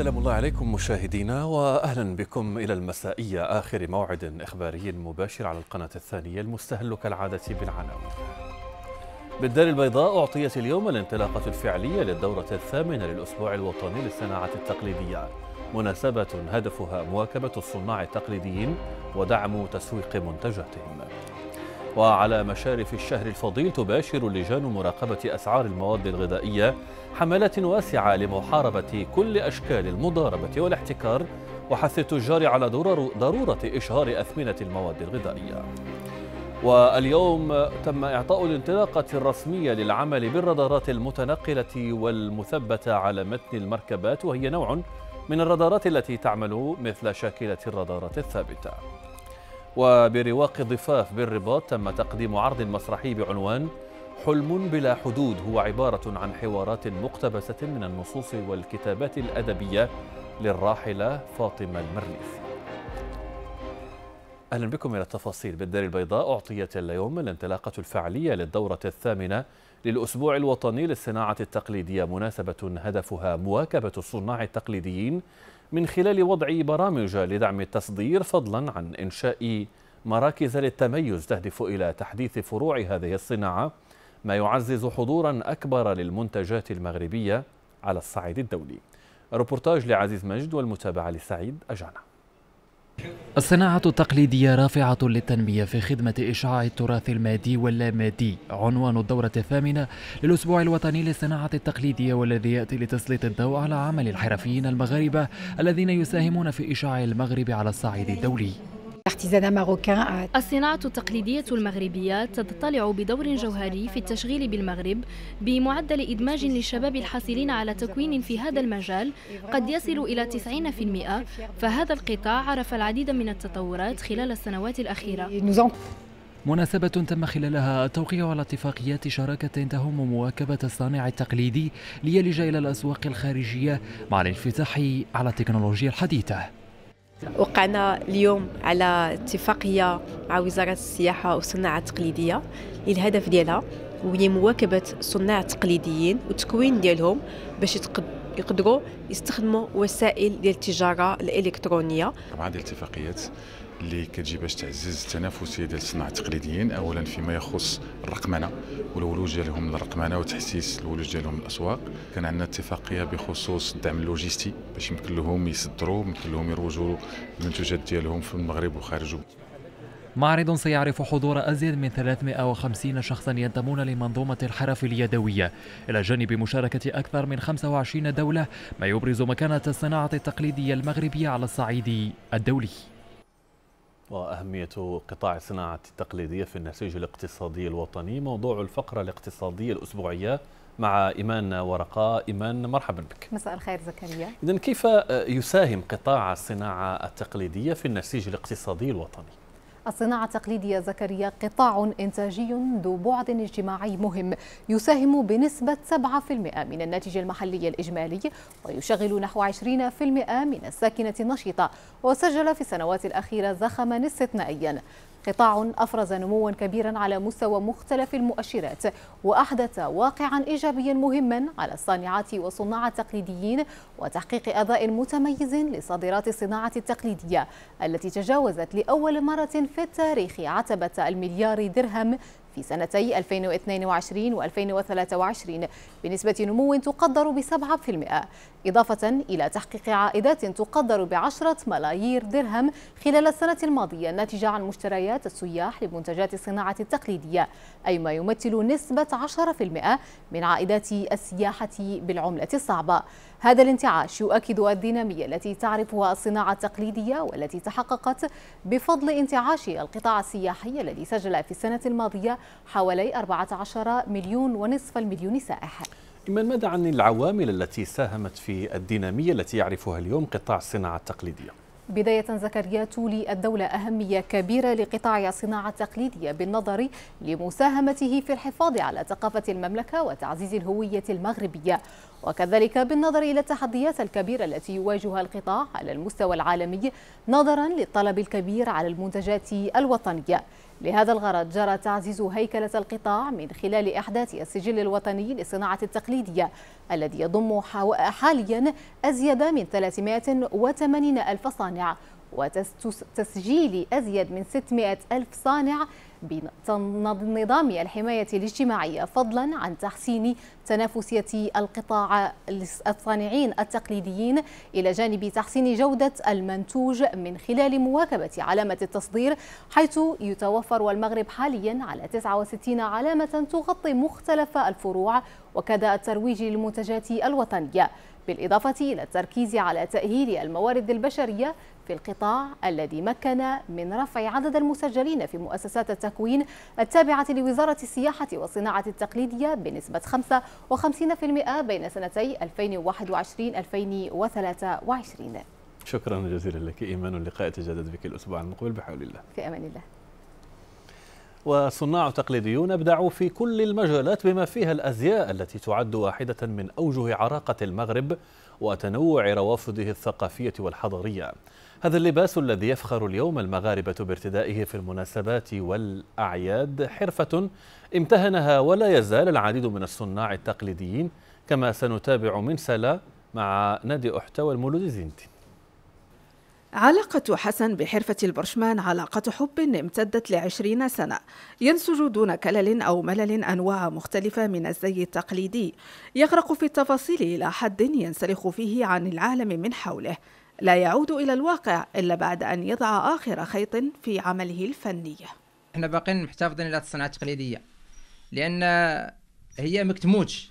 السلام الله عليكم مشاهدينا واهلا بكم الى المسائيه اخر موعد اخباري مباشر على القناه الثانيه المستهل كالعاده بالعناوين. بالدار البيضاء اعطيت اليوم الانطلاقه الفعليه للدوره الثامنه للاسبوع الوطني للصناعه التقليديه. مناسبه هدفها مواكبه الصناع التقليديين ودعم تسويق منتجاتهم. وعلى مشارف الشهر الفضيل تباشر لجان مراقبة أسعار المواد الغذائية حملات واسعة لمحاربة كل أشكال المضاربة والاحتكار وحث التجار على ضرورة إشهار أثمنة المواد الغذائية واليوم تم إعطاء الانطلاقة الرسمية للعمل بالرادارات المتنقلة والمثبتة على متن المركبات وهي نوع من الرادارات التي تعمل مثل شاكلة الرادارات الثابتة وبرواق ضفاف بالرباط تم تقديم عرض مسرحي بعنوان حلم بلا حدود هو عبارة عن حوارات مقتبسة من النصوص والكتابات الأدبية للراحلة فاطمة المرليف أهلا بكم إلى التفاصيل بالدار البيضاء أعطيت اليوم الانطلاقة الفعلية للدورة الثامنة للأسبوع الوطني للصناعة التقليدية مناسبة هدفها مواكبة الصناع التقليديين من خلال وضع برامج لدعم التصدير فضلا عن إنشاء مراكز للتميز تهدف إلى تحديث فروع هذه الصناعة ما يعزز حضورا أكبر للمنتجات المغربية على الصعيد الدولي ريبورتاج لعزيز مجد والمتابعة لسعيد أجانا الصناعة التقليدية رافعة للتنمية في خدمة إشعاع التراث المادي واللامادي عنوان الدورة الثامنة للأسبوع الوطني للصناعة التقليدية والذي يأتي لتسليط الضوء على عمل الحرفيين المغاربة الذين يساهمون في إشعاع المغرب على الصعيد الدولي ماروكان الصناعة التقليدية المغربية تضطلع بدور جوهري في التشغيل بالمغرب بمعدل إدماج للشباب الحاصلين على تكوين في هذا المجال قد يصل إلى 90% فهذا القطاع عرف العديد من التطورات خلال السنوات الأخيرة مناسبة تم خلالها التوقيع على اتفاقيات شراكة تهم مواكبة الصانع التقليدي ليلج إلى الأسواق الخارجية مع الانفتاح على التكنولوجيا الحديثة وقعنا اليوم على اتفاقية مع وزارة السياحة والصناعة التقليدية الهدف ديالها وهي مواكبة الصناع التقليديين والتكوين ديالهم باش يقدروا يستخدموا وسائل ديال التجارة الإلكترونية طبعا هذه الاتفاقيات اللي كتجي باش تعزز التنافسيه ديال الصناعه التقليديين اولا فيما يخص الرقمنه والولوج ديالهم للرقمنه وتحسيس الولوج ديالهم للاسواق كان عندنا اتفاقيه بخصوص الدعم اللوجستي باش يمكن لهم يصدروا يمكن لهم يروجوا المنتوجات ديالهم في المغرب وخارجه معرض سيعرف حضور أزيد من 350 شخصا ينتمون لمنظومة الحرف اليدوية إلى جانب مشاركة أكثر من 25 دولة ما يبرز مكانة الصناعة التقليدية المغربية على الصعيد الدولي وأهمية قطاع الصناعة التقليدية في النسيج الاقتصادي الوطني موضوع الفقرة الاقتصادية الأسبوعية مع إيمان ورقاء إيمان مرحبا بك مساء الخير زكريا إذا كيف يساهم قطاع الصناعة التقليدية في النسيج الاقتصادي الوطني؟ الصناعة التقليدية زكريا قطاع إنتاجي ذو بعد اجتماعي مهم يساهم بنسبة 7% من الناتج المحلي الإجمالي ويشغل نحو 20% من الساكنة النشطة وسجل في السنوات الأخيرة زخما استثنائيا قطاع أفرز نموا كبيرا على مستوى مختلف المؤشرات وأحدث واقعا إيجابيا مهما على الصانعات والصناع التقليديين وتحقيق أداء متميز لصادرات الصناعة التقليدية التي تجاوزت لأول مرة في التاريخ عتبة المليار درهم في سنتي 2022 و2023 بنسبة نمو تقدر ب 7% إضافة إلى تحقيق عائدات تقدر ب 10 ملايير درهم خلال السنة الماضية الناتجة عن مشتريات السياح لمنتجات الصناعة التقليدية أي ما يمثل نسبة 10% من عائدات السياحة بالعملة الصعبة هذا الانتعاش يؤكد الدينامية التي تعرفها الصناعة التقليدية والتي تحققت بفضل انتعاش القطاع السياحي الذي سجل في السنة الماضية حوالي 14 مليون ونصف المليون سائح من ماذا عن العوامل التي ساهمت في الدينامية التي يعرفها اليوم قطاع الصناعة التقليدية؟ بداية زكريا تولي الدولة أهمية كبيرة لقطاع الصناعة التقليدية بالنظر لمساهمته في الحفاظ على ثقافة المملكة وتعزيز الهوية المغربية وكذلك بالنظر إلى التحديات الكبيرة التي يواجهها القطاع على المستوى العالمي نظرا للطلب الكبير على المنتجات الوطنية لهذا الغرض جرى تعزيز هيكلة القطاع من خلال إحداث السجل الوطني للصناعة التقليدية الذي يضم حاليا أزيد من 380 ألف صانع وتسجيل أزيد من 600 ألف صانع بنظام الحماية الاجتماعية فضلا عن تحسين تنافسية القطاع الصانعين التقليديين إلى جانب تحسين جودة المنتوج من خلال مواكبة علامة التصدير حيث يتوفر المغرب حاليا على 69 علامة تغطي مختلف الفروع وكذا الترويج للمنتجات الوطنية بالإضافة إلى التركيز على تأهيل الموارد البشرية في القطاع الذي مكن من رفع عدد المسجلين في مؤسسات التكوين التابعة لوزارة السياحة والصناعة التقليدية بنسبة 55% بين سنتي 2021-2023 شكرا جزيلا لك إيمان اللقاء يتجدد بك الأسبوع المقبل بحول الله في أمان الله وصناع تقليديون ابدعوا في كل المجالات بما فيها الازياء التي تعد واحده من اوجه عراقه المغرب وتنوع روافده الثقافيه والحضاريه هذا اللباس الذي يفخر اليوم المغاربة بارتدائه في المناسبات والأعياد حرفة امتهنها ولا يزال العديد من الصناع التقليديين كما سنتابع من سلا مع نادي أحتوى المولود زينتي علاقة حسن بحرفة البرشمان علاقة حب امتدت لعشرين سنة ينسج دون كلل أو ملل أنواع مختلفة من الزي التقليدي يغرق في التفاصيل إلى حد ينسلخ فيه عن العالم من حوله لا يعود إلى الواقع إلا بعد أن يضع آخر خيط في عمله الفني احنا باقيين محتفظين على الصناعة التقليدية لأن هي ما كتموتش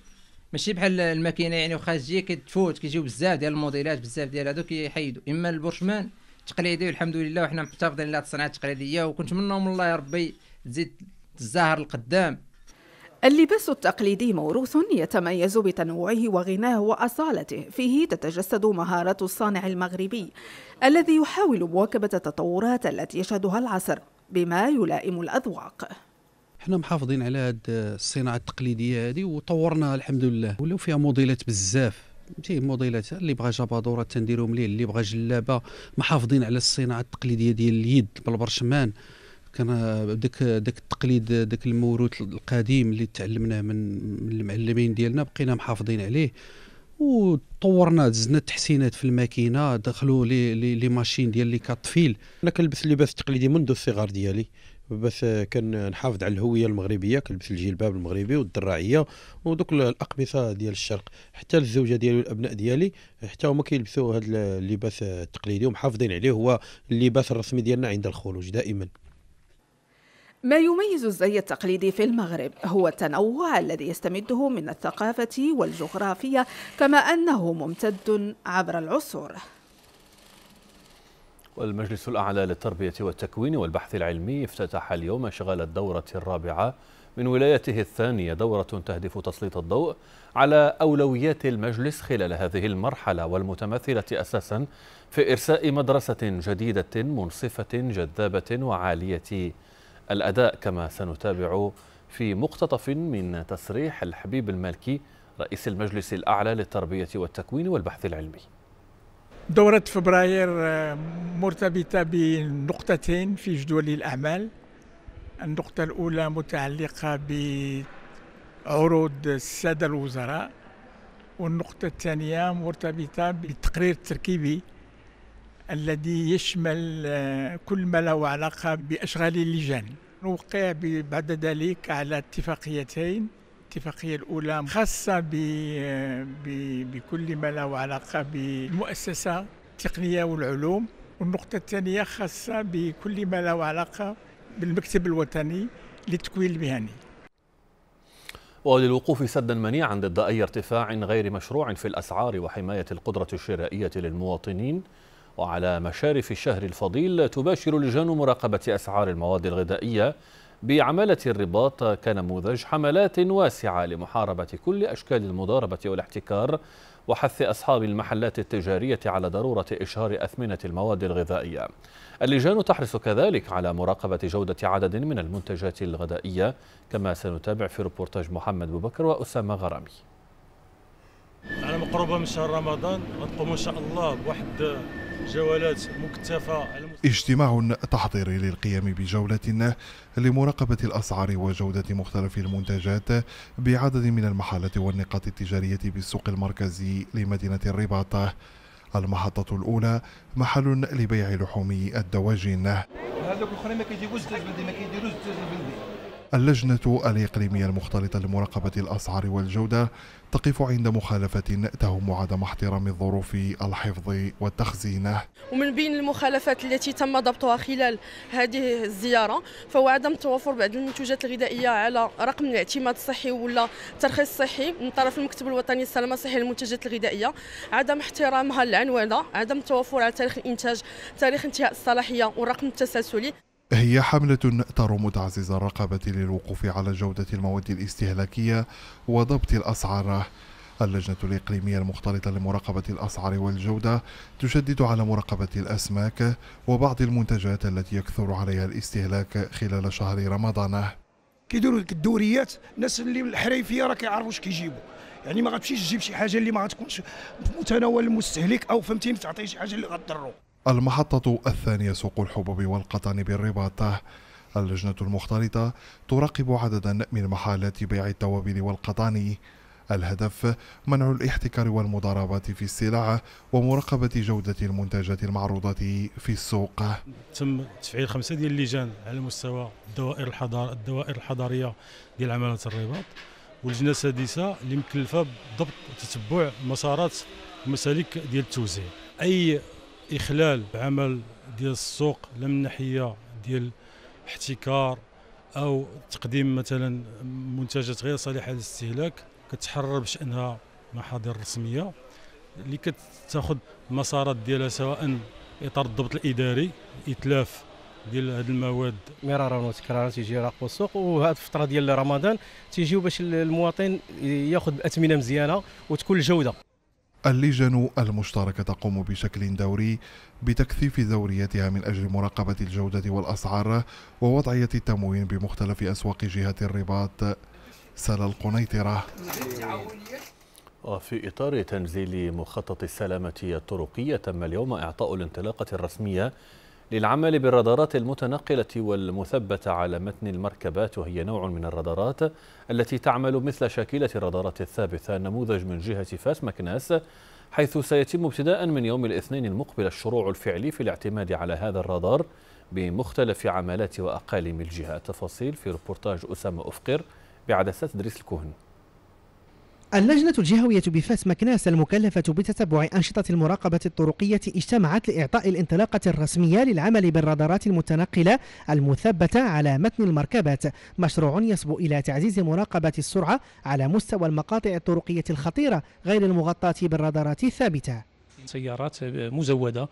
ماشي بحال الماكينه يعني واخا تجي كتفوت كيجيو بزاف ديال الموديلات بزاف ديال هادو كيحيدوا اما البرشمان تقليدي والحمد لله وحنا محتفظين على الصناعه التقليديه وكنتمنوا من الله يا ربي تزيد الزهر القدام اللباس التقليدي موروث يتميز بتنوعه وغناه وأصالته فيه تتجسد مهارة الصانع المغربي الذي يحاول مواكبة التطورات التي يشهدها العصر بما يلائم الأذواق حنا محافظين على هاد الصناعة التقليدية هذه وطورناها الحمد لله ولاو فيها موديلات بزاف تي موديلات اللي بغى جبادوره تنديرهم ليه اللي بغى جلابه محافظين على الصناعه التقليديه ديال اليد بالبرشمان كان داك داك التقليد داك الموروث القديم اللي تعلمناه من المعلمين ديالنا بقينا محافظين عليه وطورنا دزنا التحسينات في الماكينه دخلوا لي لي, لي ماشين ديال لي كاطفيل انا كنلبس اللباس التقليدي منذ الصغر ديالي بس كنحافظ على الهويه المغربيه كنلبس الجلباب المغربي والدراعيه ودوك الاقمصه ديال الشرق حتى الزوجه ديالي والابناء ديالي حتى هما كيلبسوا هذا اللباس التقليدي ومحافظين عليه هو اللباس الرسمي ديالنا عند الخروج دائما ما يميز الزي التقليدي في المغرب هو التنوع الذي يستمده من الثقافة والجغرافية كما أنه ممتد عبر العصور والمجلس الأعلى للتربية والتكوين والبحث العلمي افتتح اليوم شغال الدورة الرابعة من ولايته الثانية دورة تهدف تسليط الضوء على أولويات المجلس خلال هذه المرحلة والمتمثلة أساسا في إرساء مدرسة جديدة منصفة جذابة وعالية الأداء كما سنتابع في مقتطف من تصريح الحبيب المالكي رئيس المجلس الأعلى للتربية والتكوين والبحث العلمي دورة فبراير آه، مرتبطة بنقطتين في جدول الأعمال النقطة الأولى متعلقة بعروض السادة الوزراء والنقطة الثانية مرتبطة بالتقرير التركيبي الذي يشمل آه، كل ما له علاقة بأشغال اللجان وقع بعد ذلك على اتفاقيتين الاتفاقية الأولى خاصة بكل ما له علاقة بالمؤسسة التقنية والعلوم والنقطة الثانية خاصة بكل ما له علاقة بالمكتب الوطني للتكوين المهني وللوقوف سدا منيعا ضد أي ارتفاع غير مشروع في الأسعار وحماية القدرة الشرائية للمواطنين وعلى مشارف الشهر الفضيل تباشر لجان مراقبة أسعار المواد الغذائية بعمالة الرباط كنموذج حملات واسعة لمحاربة كل أشكال المضاربة والاحتكار وحث أصحاب المحلات التجارية على ضرورة إشهار أثمنة المواد الغذائية اللجان تحرص كذلك على مراقبة جودة عدد من المنتجات الغذائية كما سنتابع في ربورتاج محمد بكر وأسامة غرامي على مقربة من شهر رمضان نقوم إن شاء الله بواحد جولات مكثفة اجتماع تحضيري للقيام بجولة لمراقبة الأسعار وجودة مختلف المنتجات بعدد من المحلات والنقاط التجارية بالسوق المركزي لمدينة الرباط المحطة الأولى محل لبيع لحوم الدواجن هذوك الأخرين ما كيجيبوش الدجاج ما كيديروش الدجاج اللجنة الإقليمية المختلطة لمراقبة الأسعار والجودة تقف عند مخالفة تهم عدم احترام الظروف الحفظ والتخزين ومن بين المخالفات التي تم ضبطها خلال هذه الزيارة فهو عدم توفر بعض المنتوجات الغذائية على رقم الاعتماد الصحي ولا ترخيص صحي من طرف المكتب الوطني للسلامة الصحية للمنتجات الغذائية عدم احترامها العنوانة عدم التوافر على تاريخ الإنتاج تاريخ انتهاء الصلاحية والرقم التسلسلي هي حملة تروم تعزيز الرقابة للوقوف على جودة المواد الاستهلاكية وضبط الأسعار اللجنة الإقليمية المختلطة لمراقبة الأسعار والجودة تشدد على مراقبة الأسماك وبعض المنتجات التي يكثر عليها الاستهلاك خلال شهر رمضان كيديروا لك الدوريات الناس اللي الحريفيه راه كيعرفوا اش كيجيبوا يعني ما غاتمشيش تجيب شي حاجه اللي ما غاتكونش متناول المستهلك او فهمتيني تعطيه شي حاجه اللي غتضره المحطة الثانية سوق الحبوب والقطن بالرباط اللجنة المختلطة تراقب عددا من محلات بيع التوابل والقطاني الهدف منع الاحتكار والمضاربات في السلع ومراقبة جودة المنتجات المعروضة في السوق تم تفعيل خمسة ديال اللجان على مستوى الدوائر الحضار الدوائر الحضارية ديال عمالة الرباط واللجنة السادسة اللي مكلفة بضبط وتتبع مسارات ومسالك ديال التوزيع أي اخلال عمل ديال السوق لا من ناحيه ديال احتكار او تقديم مثلا منتجات غير صالحه للاستهلاك كتحرر بشانها محاضر رسميه اللي كتاخذ مسارات ديالها سواء اطار الضبط الاداري اتلاف ديال هاد المواد مرارا وتكرارا تيجي يراقبوا السوق وهاد الفتره ديال رمضان تيجيو باش المواطن ياخذ باثمنه مزيانه وتكون الجوده اللجان المشتركة تقوم بشكل دوري بتكثيف دوريتها من أجل مراقبة الجودة والأسعار ووضعية التموين بمختلف أسواق جهة الرباط سلا القنيطرة وفي إطار تنزيل مخطط السلامة الطرقية تم اليوم إعطاء الانطلاقة الرسمية للعمل بالرادارات المتنقلة والمثبتة على متن المركبات وهي نوع من الرادارات التي تعمل مثل شاكلة الرادارات الثابتة نموذج من جهة فاس مكناس حيث سيتم ابتداء من يوم الاثنين المقبل الشروع الفعلي في الاعتماد على هذا الرادار بمختلف عمالات وأقاليم الجهة تفاصيل في ربورتاج أسامة أفقر بعدسات دريس الكوهن اللجنة الجهوية بفاس مكناس المكلفة بتتبع أنشطة المراقبة الطرقية اجتمعت لإعطاء الانطلاقة الرسمية للعمل بالرادارات المتنقلة المثبتة على متن المركبات مشروع يصبو إلى تعزيز مراقبة السرعة على مستوى المقاطع الطرقية الخطيرة غير المغطاة بالرادارات الثابتة سيارات مزودة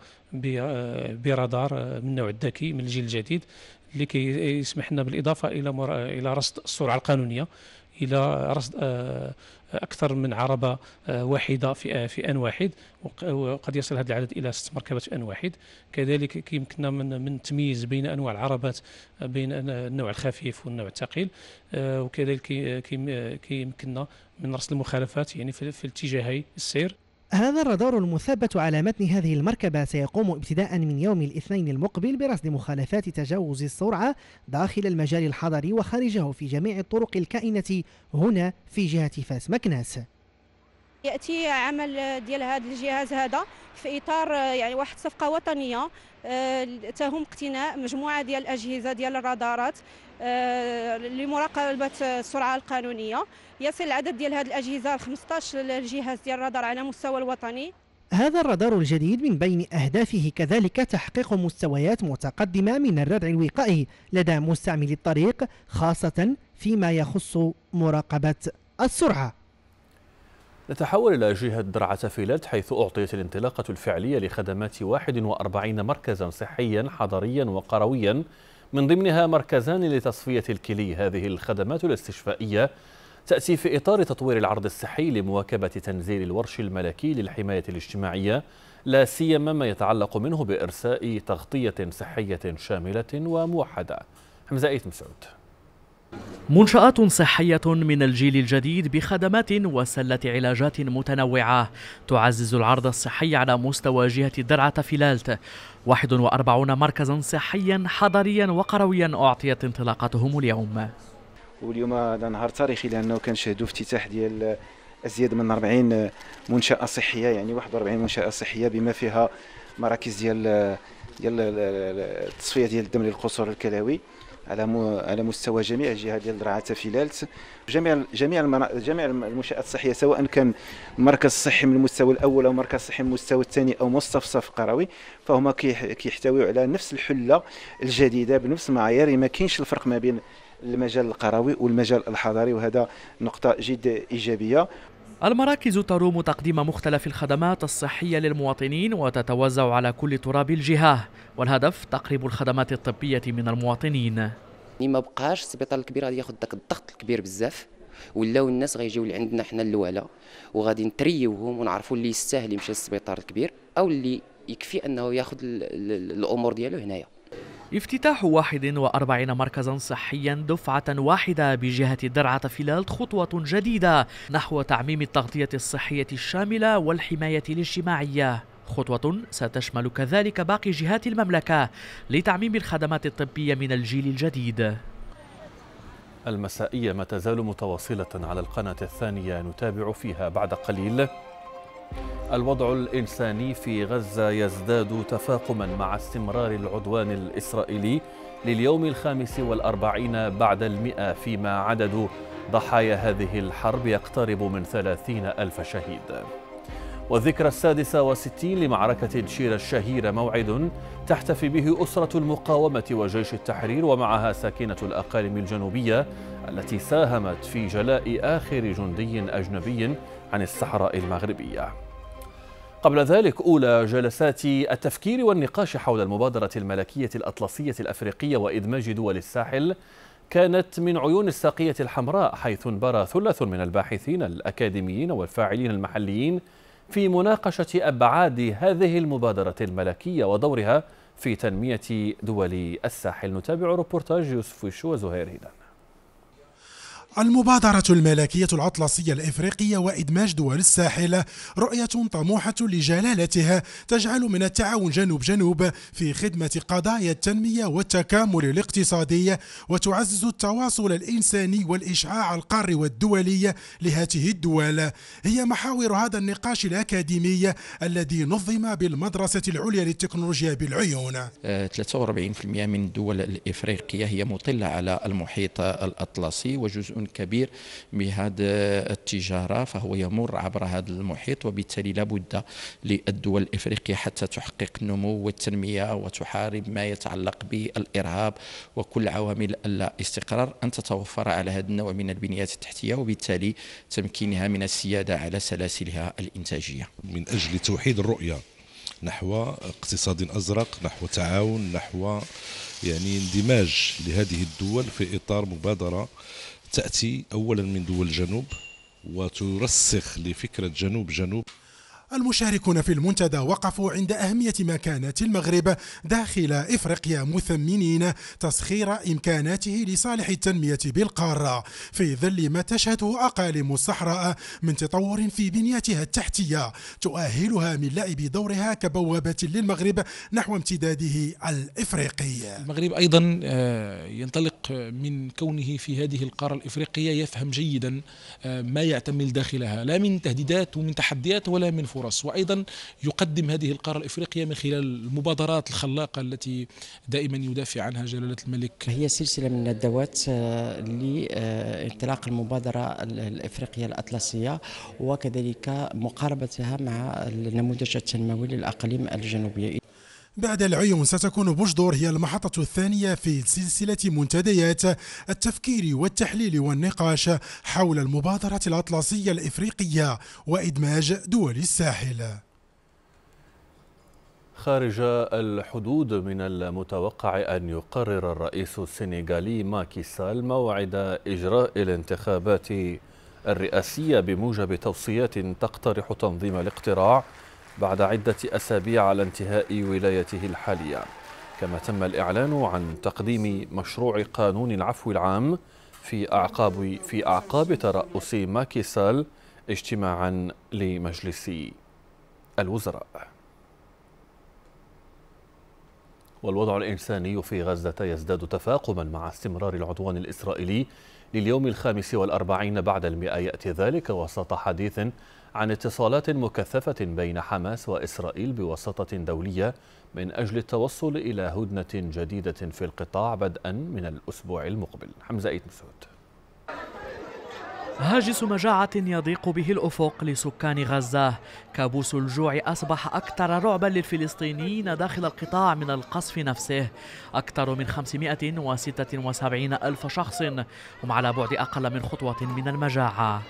برادار من نوع الذكي من الجيل الجديد لكي يسمح لنا بالاضافه الى الى رصد السرعه القانونيه الى رصد آه، اكثر من عربه آه، واحده في آه، في ان واحد وقد يصل هذا العدد الى ست مركبات في ان واحد كذلك يمكننا من من التمييز بين انواع العربات بين النوع الخفيف والنوع الثقيل وكذلك يمكننا من رصد المخالفات يعني في الاتجاهي السير هذا الرادار المثبت على متن هذه المركبة سيقوم ابتداء من يوم الاثنين المقبل برصد مخالفات تجاوز السرعة داخل المجال الحضري وخارجه في جميع الطرق الكائنة هنا في جهة فاس مكناس ياتي عمل ديال هذا الجهاز هذا في اطار يعني واحد صفقه وطنيه آه، تهم اقتناء مجموعه ديال الاجهزه ديال الرادارات آه، لمراقبه السرعه القانونيه يصل العدد ديال هذه الاجهزه 15 جهاز ديال الرادار على مستوى الوطني هذا الرادار الجديد من بين أهدافه كذلك تحقيق مستويات متقدمة من الردع الوقائي لدى مستعملي الطريق خاصة فيما يخص مراقبة السرعة نتحول إلى جهة درعة فيلات حيث أعطيت الانطلاقة الفعلية لخدمات 41 مركزا صحيا حضريا وقرويا من ضمنها مركزان لتصفية الكلي هذه الخدمات الاستشفائية تأتي في إطار تطوير العرض الصحي لمواكبة تنزيل الورش الملكي للحماية الاجتماعية لا سيما ما يتعلق منه بإرساء تغطية صحية شاملة وموحدة حمزة إيت مسعود منشآت صحية من الجيل الجديد بخدمات وسلة علاجات متنوعة تعزز العرض الصحي على مستوى جهة درعة فيلالت 41 مركزا صحيا حضريا وقرويا أعطيت انطلاقتهم اليوم واليوم هذا نهار تاريخي لأنه كنشهدوا افتتاح ديال أزيد من 40 منشأة صحية يعني 41 منشأة صحية بما فيها مراكز ديال ديال التصفية ديال الدم للقصور الكلوي على على مستوى جميع الجهات ديال درعا تافيلالت جميع جميع جميع المنشات الصحيه سواء كان مركز صحي من المستوى الاول او مركز صحي من المستوى الثاني او مستفصف قروي فهما كيحتويوا على نفس الحله الجديده بنفس المعايير ما كاينش الفرق ما بين المجال القروي والمجال الحضري وهذا نقطه جد ايجابيه المراكز تروم تقديم مختلف الخدمات الصحية للمواطنين وتتوزع على كل تراب الجهة والهدف تقريب الخدمات الطبية من المواطنين ما بقاش السبيطار الكبير غادي ياخذ داك الضغط الكبير بزاف ولاو الناس غيجيو لعندنا حنا الاولى وغادي نتريوهم ونعرفوا اللي يستاهل يمشي للسبيطار الكبير او اللي يكفي انه ياخذ الامور ديالو هنايا افتتاح 41 مركزا صحيا دفعة واحدة بجهة درعة فيلالت خطوة جديدة نحو تعميم التغطية الصحية الشاملة والحماية الاجتماعية خطوة ستشمل كذلك باقي جهات المملكة لتعميم الخدمات الطبية من الجيل الجديد المسائية ما تزال متواصلة على القناة الثانية نتابع فيها بعد قليل الوضع الإنساني في غزة يزداد تفاقما مع استمرار العدوان الإسرائيلي لليوم الخامس والأربعين بعد المئة فيما عدد ضحايا هذه الحرب يقترب من ثلاثين ألف شهيد والذكرى السادسة وستين لمعركة تشير الشهيرة موعد تحتفي به أسرة المقاومة وجيش التحرير ومعها ساكنة الأقاليم الجنوبية التي ساهمت في جلاء آخر جندي أجنبي عن الصحراء المغربية قبل ذلك أولى جلسات التفكير والنقاش حول المبادرة الملكية الأطلسية الأفريقية وإدماج دول الساحل كانت من عيون الساقية الحمراء حيث انبرى ثلث من الباحثين الأكاديميين والفاعلين المحليين في مناقشة أبعاد هذه المبادرة الملكية ودورها في تنمية دول الساحل نتابع روبورتاج يوسف وشو وزهير هنا المبادرة الملكية الأطلسية الإفريقية وإدماج دول الساحل رؤية طموحة لجلالتها تجعل من التعاون جنوب جنوب في خدمة قضايا التنمية والتكامل الاقتصادي وتعزز التواصل الإنساني والإشعاع القاري والدولي لهذه الدول هي محاور هذا النقاش الأكاديمي الذي نظم بالمدرسة العليا للتكنولوجيا بالعيون 43% آه، من الدول الإفريقية هي مطلة على المحيط الأطلسي وجزء كبير بهذه التجارة فهو يمر عبر هذا المحيط وبالتالي لابد للدول الإفريقية حتى تحقق النمو والتنمية وتحارب ما يتعلق بالإرهاب وكل عوامل الاستقرار أن تتوفر على هذا النوع من البنيات التحتية وبالتالي تمكينها من السيادة على سلاسلها الإنتاجية من أجل توحيد الرؤية نحو اقتصاد ازرق نحو تعاون نحو يعني اندماج لهذه الدول في اطار مبادره تأتي أولا من دول الجنوب وترسخ لفكرة جنوب جنوب المشاركون في المنتدى وقفوا عند أهمية مكانة المغرب داخل إفريقيا مثمنين تسخير إمكاناته لصالح التنمية بالقارة في ظل ما تشهده أقاليم الصحراء من تطور في بنيتها التحتية تؤهلها من لعب دورها كبوابة للمغرب نحو امتداده الإفريقي المغرب أيضا آه، ينطلق من كونه في هذه القارة الإفريقية يفهم جيدا آه، ما يعتمل داخلها لا من تهديدات ومن تحديات ولا من فرص فرص وأيضا يقدم هذه القارة الإفريقية من خلال المبادرات الخلاقة التي دائما يدافع عنها جلالة الملك هي سلسلة من الندوات آه، لانطلاق المبادرة الإفريقية الأطلسية وكذلك مقاربتها مع النموذج التنموي للأقاليم الجنوبية بعد العيون ستكون بوشدور هي المحطة الثانية في سلسلة منتديات التفكير والتحليل والنقاش حول المبادرة الأطلسية الإفريقية وإدماج دول الساحل خارج الحدود من المتوقع أن يقرر الرئيس السنغالي ماكي سال موعد إجراء الانتخابات الرئاسية بموجب توصيات تقترح تنظيم الاقتراع بعد عدة أسابيع على انتهاء ولايته الحالية كما تم الإعلان عن تقديم مشروع قانون العفو العام في أعقاب في أعقاب ترأس ماكيسال اجتماعا لمجلس الوزراء والوضع الإنساني في غزة يزداد تفاقما مع استمرار العدوان الإسرائيلي لليوم الخامس والأربعين بعد المئة يأتي ذلك وسط حديث عن اتصالات مكثفة بين حماس وإسرائيل بوساطة دولية من أجل التوصل إلى هدنة جديدة في القطاع بدءا من الأسبوع المقبل حمزة إيد مسعود هاجس مجاعة يضيق به الأفق لسكان غزة كابوس الجوع أصبح أكثر رعبا للفلسطينيين داخل القطاع من القصف نفسه أكثر من 576 ألف شخص هم على بعد أقل من خطوة من المجاعة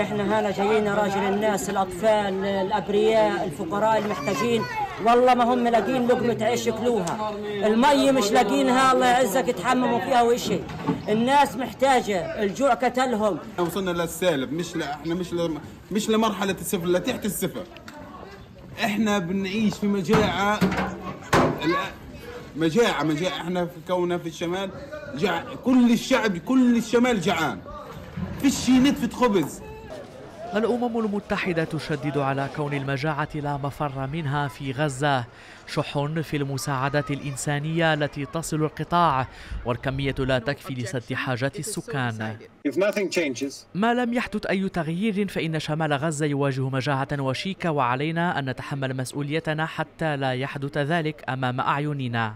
إحنا هنا جايين راجل الناس الأطفال الأبرياء الفقراء المحتاجين والله ما هم لاقين لقمة عيش ياكلوها المي مش لاقينها الله يعزك يتحمموا فيها وإشي الناس محتاجة الجوع قتلهم وصلنا للسالب مش ل... احنا مش ل... مش لمرحله الصفر لتحت الصفر احنا بنعيش في مجاعه مجاعه مجاعه احنا في كوننا في الشمال جع... كل الشعب كل الشمال جعان فيش نتفه خبز الأمم المتحدة تشدد على كون المجاعة لا مفر منها في غزة شح في المساعدات الإنسانية التي تصل القطاع والكمية لا تكفي لسد حاجات السكان ما لم يحدث أي تغيير فإن شمال غزة يواجه مجاعة وشيكة وعلينا أن نتحمل مسؤوليتنا حتى لا يحدث ذلك أمام أعيننا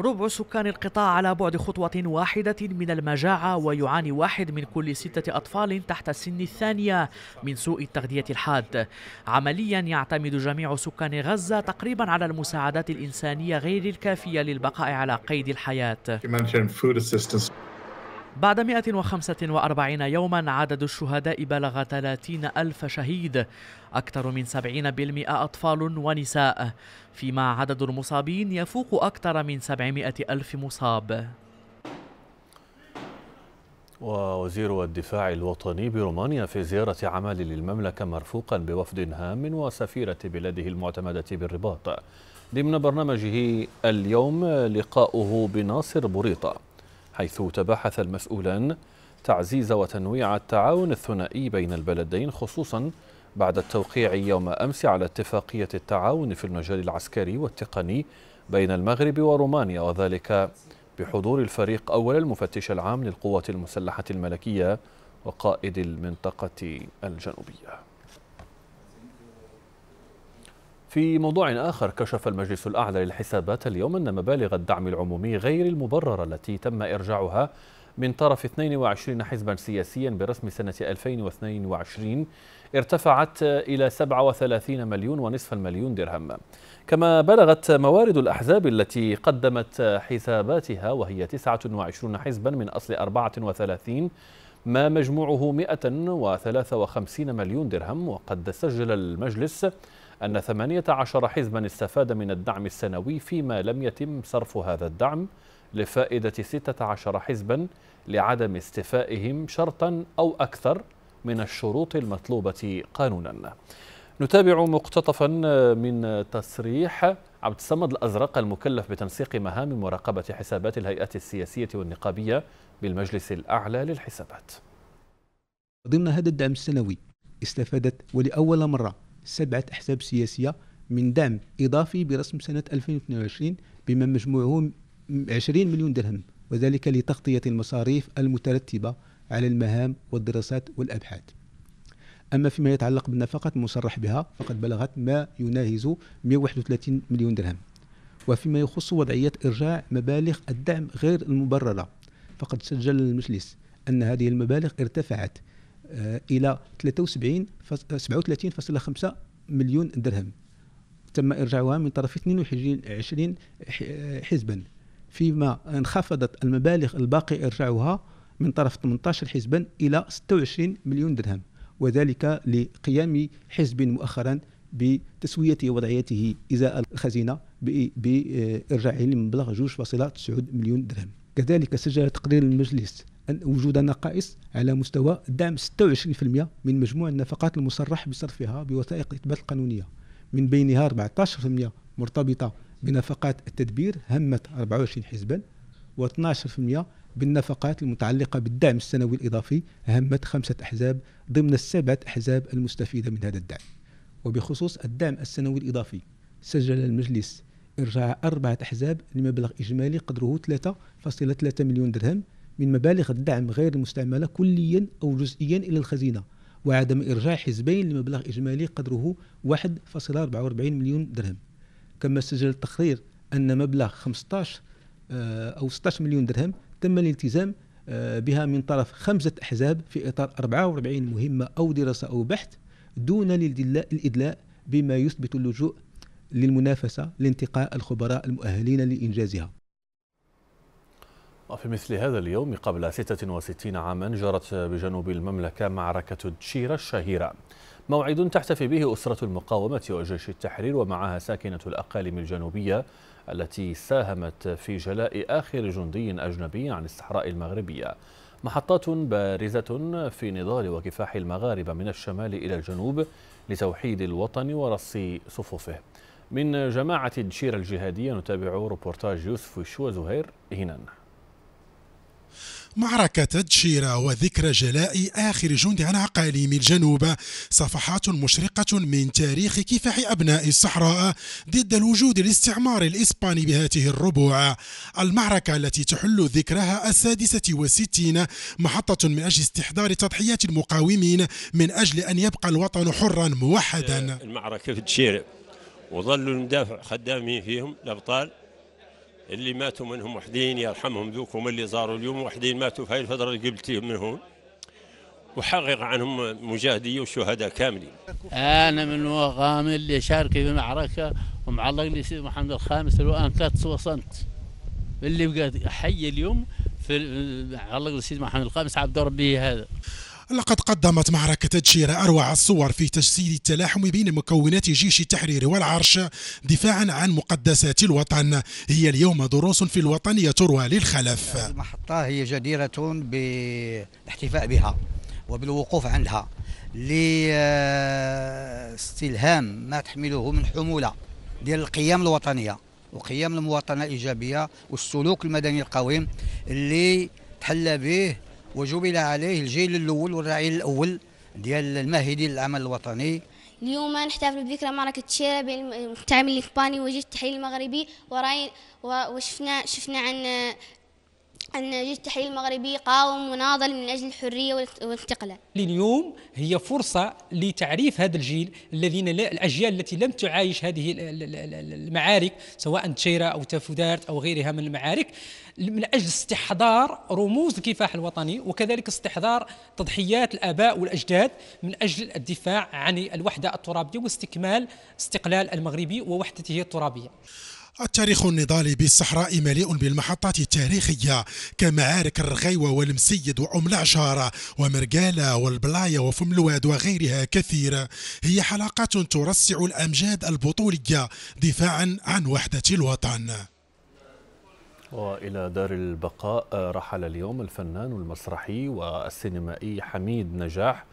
ربع سكان القطاع على بعد خطوة واحدة من المجاعة ويعاني واحد من كل ستة أطفال تحت سن الثانية من سوء التغذية الحاد عمليا يعتمد جميع سكان غزة تقريبا على المساعدات الإنسانية غير الكافية للبقاء على قيد الحياة بعد 145 يوما عدد الشهداء بلغ 30 ألف شهيد أكثر من 70% أطفال ونساء فيما عدد المصابين يفوق أكثر من 700 ألف مصاب ووزير الدفاع الوطني برومانيا في زيارة عمل للمملكة مرفوقا بوفد هام وسفيرة بلاده المعتمدة بالرباط ضمن برنامجه اليوم لقاؤه بناصر بوريطة حيث تباحث المسؤولان تعزيز وتنويع التعاون الثنائي بين البلدين خصوصا بعد التوقيع يوم أمس على اتفاقية التعاون في المجال العسكري والتقني بين المغرب ورومانيا وذلك بحضور الفريق أول المفتش العام للقوات المسلحة الملكية وقائد المنطقة الجنوبية في موضوع آخر كشف المجلس الأعلى للحسابات اليوم أن مبالغ الدعم العمومي غير المبررة التي تم إرجاعها من طرف 22 حزبا سياسيا برسم سنة 2022 ارتفعت إلى 37 مليون ونصف المليون درهم كما بلغت موارد الأحزاب التي قدمت حساباتها وهي 29 حزبا من أصل 34 ما مجموعه 153 مليون درهم وقد سجل المجلس أن 18 حزبا استفاد من الدعم السنوي فيما لم يتم صرف هذا الدعم لفائدة 16 حزبا لعدم استفائهم شرطا أو أكثر من الشروط المطلوبة قانونا نتابع مقتطفا من تصريح عبد الصمد الأزرق المكلف بتنسيق مهام مراقبة حسابات الهيئات السياسية والنقابية بالمجلس الأعلى للحسابات ضمن هذا الدعم السنوي استفادت ولأول مرة سبعة أحزاب سياسية من دعم إضافي برسم سنة 2022 بما مجموعه 20 مليون درهم وذلك لتغطية المصاريف المترتبة على المهام والدراسات والأبحاث أما فيما يتعلق بالنفقات المصرح بها فقد بلغت ما يناهز 131 مليون درهم وفيما يخص وضعية إرجاع مبالغ الدعم غير المبررة فقد سجل المجلس أن هذه المبالغ ارتفعت آه، الى 73 37.5 آه، مليون درهم تم ارجاعها من طرف 22 آه، حزبا فيما انخفضت المبالغ الباقي ارجاعها من طرف 18 حزبا الى 26 مليون درهم وذلك لقيام حزب مؤخرا بتسويه وضعيته ازاء الخزينه بارجاعه لمبلغ 2.9 مليون درهم كذلك سجل تقرير المجلس أن وجود نقائص على مستوى دعم 26% من مجموع النفقات المصرح بصرفها بوثائق إثبات القانونية من بينها 14% مرتبطة بنفقات التدبير همت 24 حزبا و12% بالنفقات المتعلقة بالدعم السنوي الإضافي همت خمسة أحزاب ضمن السبعة أحزاب المستفيدة من هذا الدعم وبخصوص الدعم السنوي الإضافي سجل المجلس إرجاع أربعة أحزاب لمبلغ إجمالي قدره 3.3 مليون درهم من مبالغ الدعم غير المستعملة كليا أو جزئيا إلى الخزينة وعدم إرجاع حزبين لمبلغ إجمالي قدره 1.44 مليون درهم كما سجل التقرير أن مبلغ 15 آه، أو 16 مليون درهم تم الالتزام آه، بها من طرف خمسة أحزاب في إطار 44 مهمة أو دراسة أو بحث دون الإدلاء بما يثبت اللجوء للمنافسة لانتقاء الخبراء المؤهلين لإنجازها وفي مثل هذا اليوم قبل 66 عاما جرت بجنوب المملكة معركة تشيرة الشهيرة موعد تحتفي به أسرة المقاومة وجيش التحرير ومعها ساكنة الأقاليم الجنوبية التي ساهمت في جلاء آخر جندي أجنبي عن الصحراء المغربية محطات بارزة في نضال وكفاح المغاربة من الشمال إلى الجنوب لتوحيد الوطن ورص صفوفه من جماعة الشير الجهادية نتابع روبورتاج يوسف وشوى زهير هنا معركة تدشيرة وذكرى جلاء آخر جند عن عقاليم الجنوب صفحات مشرقة من تاريخ كفاح أبناء الصحراء ضد الوجود الاستعماري الإسباني بهذه الربوع المعركة التي تحل ذكرها السادسة والستين محطة من أجل استحضار تضحيات المقاومين من أجل أن يبقى الوطن حرا موحدا المعركة في تدشير وظلوا المدافع خدامين فيهم الأبطال اللي ماتوا منهم وحدين يرحمهم ذوكم اللي زاروا اليوم وحدين ماتوا في هاي الفترة اللي قبلتيهم منهم وحقق عنهم مجاهدية وشهداء كاملين أنا من وغامل اللي شارك في معركة ومعلق لي سيدي محمد الخامس الآن ثلاث وصلت اللي بقى حي اليوم في معلق لي سيدي محمد الخامس عبد ربي هذا لقد قدمت معركة تجشيرة أروع الصور في تجسيد التلاحم بين مكونات جيش التحرير والعرش دفاعا عن مقدسات الوطن هي اليوم دروس في الوطنية تروى للخلف المحطة هي جديرة بالاحتفاء بها وبالوقوف عندها لاستلهام ما تحمله من حمولة ديال القيم الوطنية وقيم المواطنة الإيجابية والسلوك المدني القويم اللي تحلى به وجبل عليه الجيل الاول والرعيل الاول ديال الماهدين للعمل الوطني اليوم نحتفل بذكرى معركة تشيرا بين المتعامل الإسباني وجيش التحرير المغربي وراي وشفنا شفنا عن أن جيش التحرير المغربي قاوم وناضل من أجل الحرية والاستقلال اليوم هي فرصة لتعريف هذا الجيل الذين الأجيال التي لم تعايش هذه المعارك سواء تشيرة أو تافودات أو غيرها من المعارك من أجل استحضار رموز الكفاح الوطني وكذلك استحضار تضحيات الآباء والأجداد من أجل الدفاع عن الوحدة الترابية واستكمال استقلال المغربي ووحدته الترابية التاريخ النضالي بالصحراء مليء بالمحطات التاريخية كمعارك الرغيوة والمسيد وأم العشارة ومرقالة والبلاية وفملواد وغيرها كثير هي حلقات ترسع الأمجاد البطولية دفاعا عن وحدة الوطن وإلى دار البقاء رحل اليوم الفنان المسرحي والسينمائي حميد نجاح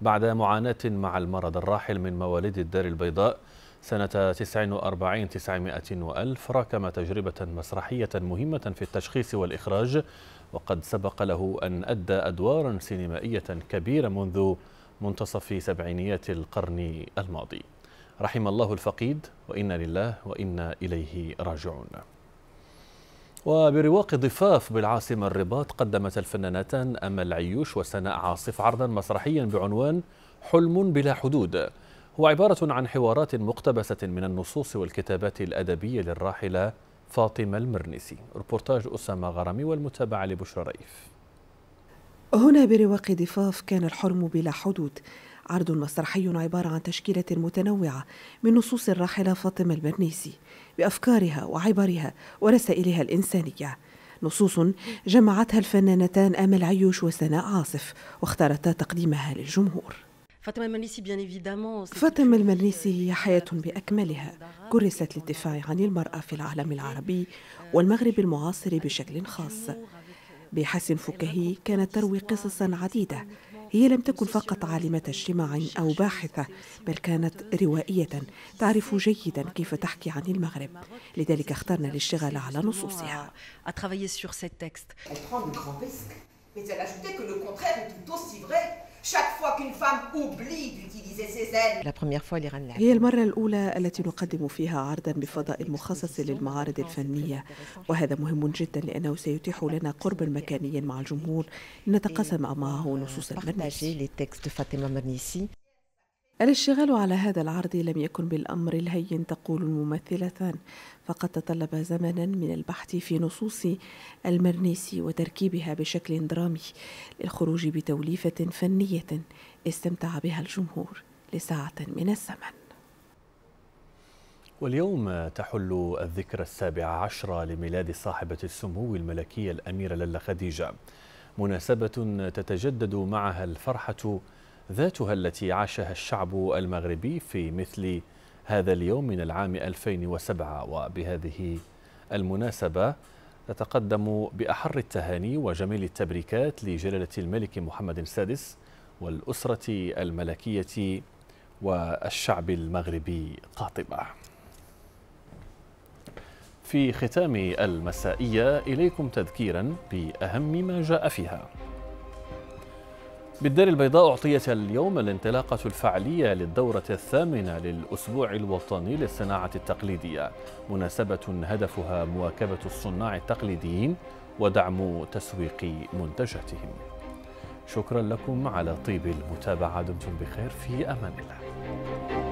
بعد معاناة مع المرض الراحل من مواليد الدار البيضاء سنة 49 900 وألف راكم تجربة مسرحية مهمة في التشخيص والإخراج وقد سبق له أن أدى أدوارا سينمائية كبيرة منذ منتصف سبعينيات القرن الماضي رحم الله الفقيد وإنا لله وإنا إليه راجعون وبرواق ضفاف بالعاصمة الرباط قدمت الفنانتان أمل عيوش وسناء عاصف عرضا مسرحيا بعنوان حلم بلا حدود هو عبارة عن حوارات مقتبسة من النصوص والكتابات الأدبية للراحلة فاطمة المرنسي ربورتاج أسامة غرامي والمتابعة لبشرى ريف هنا برواق ضفاف كان الحرم بلا حدود عرض مسرحي عبارة عن تشكيلة متنوعة من نصوص الراحلة فاطمة المرنسي بأفكارها وعبرها ورسائلها الإنسانية نصوص جمعتها الفنانتان آمل عيوش وسناء عاصف واختارتا تقديمها للجمهور فاطمة المليسي بيان ايفيدامون فاطمة المليسي هي حياة بأكملها كرست للدفاع عن المرأة في العالم العربي euh, والمغرب المعاصر بشكل خاص بحسن فكاهي كانت تروي قصصا عديدة هي لم تكن فقط عالمة اجتماع أو باحثة بل كانت روائية تعرف جيدا كيف تحكي عن المغرب لذلك اخترنا الاشتغال على نصوصها chaque fois qu'une femme oublie d'utiliser ses ailes. La première fois هي المرة الأولى التي نقدم فيها عرضا بفضاء مخصص للمعارض الفنية وهذا مهم جدا لأنه سيتيح لنا قربا مكانيا مع الجمهور لنتقاسم معه نصوص المرنيسي الاشتغال على هذا العرض لم يكن بالأمر الهين تقول الممثلتان فقد تطلب زمنا من البحث في نصوص المرنيسي وتركيبها بشكل درامي للخروج بتوليفة فنية استمتع بها الجمهور لساعة من الزمن واليوم تحل الذكرى السابعة عشرة لميلاد صاحبة السمو الملكية الأميرة للا خديجة مناسبة تتجدد معها الفرحة ذاتها التي عاشها الشعب المغربي في مثل هذا اليوم من العام 2007 وبهذه المناسبة تتقدم بأحر التهاني وجميل التبريكات لجلالة الملك محمد السادس والأسرة الملكية والشعب المغربي قاطبة في ختام المسائية إليكم تذكيرا بأهم ما جاء فيها بالدار البيضاء أعطيت اليوم الانطلاقة الفعلية للدورة الثامنة للأسبوع الوطني للصناعة التقليدية مناسبة هدفها مواكبة الصناع التقليديين ودعم تسويق منتجاتهم شكرا لكم على طيب المتابعة دمتم بخير في أمان الله